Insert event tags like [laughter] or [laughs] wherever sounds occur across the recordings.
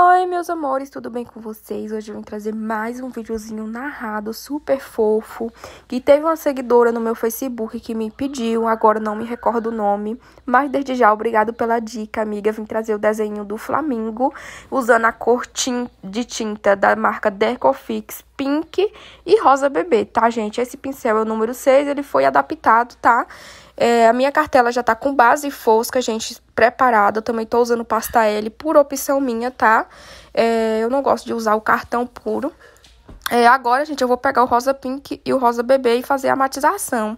Oi, meus amores, tudo bem com vocês? Hoje eu vim trazer mais um videozinho narrado, super fofo, que teve uma seguidora no meu Facebook que me pediu, agora não me recordo o nome, mas desde já, obrigado pela dica, amiga. Vim trazer o desenho do Flamingo, usando a cor de tinta da marca Decofix Pink e Rosa Bebê, tá, gente? Esse pincel é o número 6, ele foi adaptado, tá? É, a minha cartela já tá com base fosca, gente, preparada. Eu também tô usando pasta L por opção minha, tá? É, eu não gosto de usar o cartão puro. É, agora, gente, eu vou pegar o rosa pink e o rosa bebê e fazer a matização.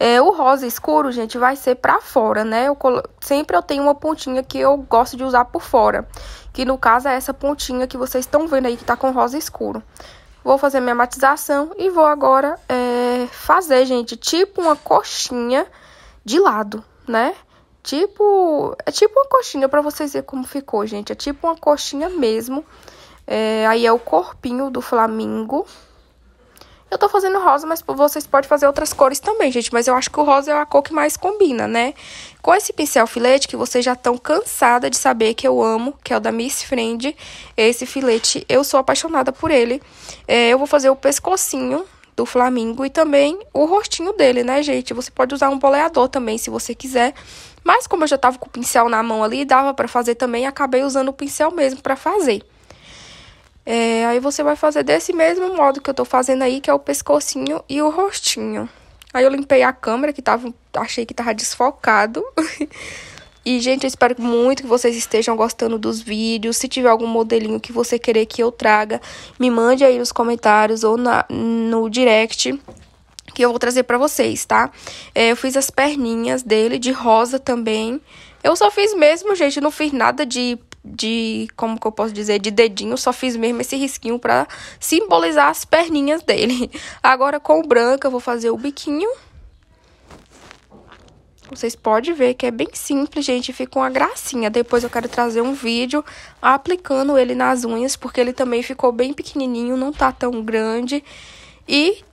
É, o rosa escuro, gente, vai ser pra fora, né? Eu colo... Sempre eu tenho uma pontinha que eu gosto de usar por fora. Que, no caso, é essa pontinha que vocês estão vendo aí que tá com rosa escuro. Vou fazer minha matização e vou agora é, fazer, gente, tipo uma coxinha de lado, né? Tipo, é tipo uma coxinha para vocês verem como ficou, gente. É tipo uma coxinha mesmo. É, aí é o corpinho do flamingo. Eu tô fazendo rosa, mas vocês podem fazer outras cores também, gente. Mas eu acho que o rosa é a cor que mais combina, né? Com esse pincel filete, que vocês já estão cansada de saber que eu amo, que é o da Miss Friend. Esse filete, eu sou apaixonada por ele. É, eu vou fazer o pescocinho do Flamengo e também o rostinho dele, né, gente? Você pode usar um boleador também, se você quiser. Mas como eu já tava com o pincel na mão ali, dava para fazer também, acabei usando o pincel mesmo para fazer. É, aí você vai fazer desse mesmo modo que eu tô fazendo aí, que é o pescocinho e o rostinho. Aí eu limpei a câmera que tava, achei que tava desfocado. [laughs] E, gente, eu espero muito que vocês estejam gostando dos vídeos. Se tiver algum modelinho que você querer que eu traga, me mande aí nos comentários ou na, no direct que eu vou trazer pra vocês, tá? É, eu fiz as perninhas dele, de rosa também. Eu só fiz mesmo, gente, não fiz nada de de, como que eu posso dizer, de dedinho, só fiz mesmo esse risquinho para simbolizar as perninhas dele. [laughs] Agora com o branco eu vou fazer o biquinho vocês podem ver que é bem simples, gente, fica uma gracinha. Depois eu quero trazer um vídeo aplicando ele nas unhas, porque ele também ficou bem pequenininho, não tá tão grande. E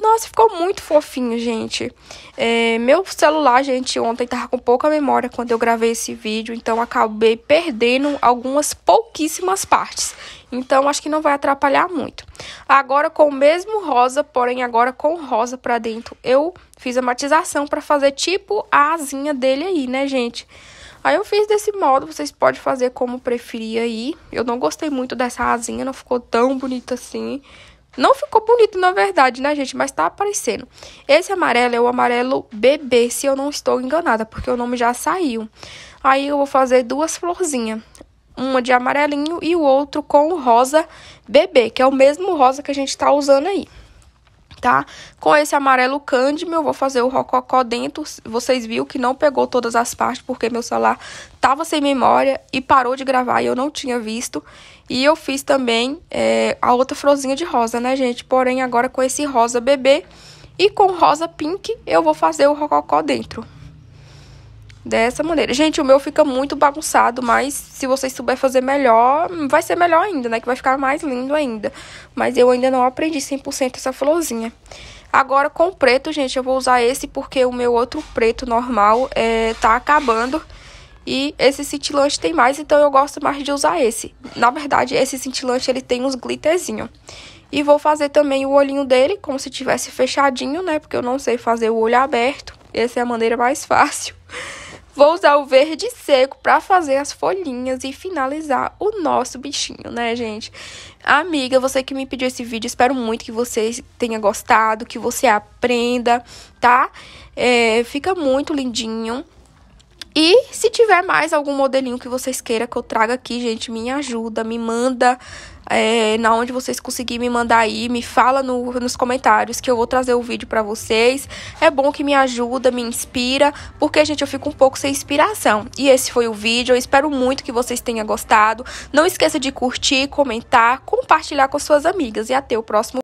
nossa, ficou muito fofinho, gente. É, meu celular, gente, ontem tava com pouca memória quando eu gravei esse vídeo, então acabei perdendo algumas pouquíssimas partes. Então acho que não vai atrapalhar muito. Agora com o mesmo rosa, porém agora com rosa pra dentro, eu fiz a matização pra fazer tipo a asinha dele aí, né, gente? Aí eu fiz desse modo, vocês podem fazer como preferir aí. Eu não gostei muito dessa asinha, não ficou tão bonita assim. Não ficou bonito, na verdade, né, gente? Mas tá aparecendo. Esse amarelo é o amarelo bebê, se eu não estou enganada, porque o nome já saiu. Aí eu vou fazer duas florzinhas. Uma de amarelinho e o outro com o rosa bebê, que é o mesmo rosa que a gente tá usando aí tá? Com esse amarelo candy eu vou fazer o rococó dentro. Vocês viram que não pegou todas as partes, porque meu celular tava sem memória e parou de gravar e eu não tinha visto. E eu fiz também é, a outra florzinha de rosa, né, gente? Porém, agora com esse rosa bebê e com rosa pink, eu vou fazer o rococó dentro dessa maneira. Gente, o meu fica muito bagunçado, mas se vocês souber fazer melhor, vai ser melhor ainda, né? Que vai ficar mais lindo ainda. Mas eu ainda não aprendi 100% essa florzinha. Agora, com preto, gente, eu vou usar esse porque o meu outro preto normal é, tá acabando. E esse cintilante tem mais, então eu gosto mais de usar esse. Na verdade, esse cintilante, ele tem uns glitterzinhos. E vou fazer também o olhinho dele, como se tivesse fechadinho, né? Porque eu não sei fazer o olho aberto. Essa é a maneira mais [laughs] fácil. Vou usar o verde seco para fazer as folhinhas e finalizar o nosso bichinho, né, gente? Amiga, você que me pediu esse vídeo, espero muito que você tenha gostado, que você aprenda, tá? É, fica muito lindinho. E se tiver mais algum modelinho que vocês queiram que eu traga aqui, gente, me ajuda, me manda é, na onde vocês conseguirem me mandar aí, me fala no, nos comentários que eu vou trazer o vídeo para vocês. É bom que me ajuda, me inspira, porque, gente, eu fico um pouco sem inspiração. E esse foi o vídeo, eu espero muito que vocês tenham gostado. Não esqueça de curtir, comentar, compartilhar com suas amigas e até o próximo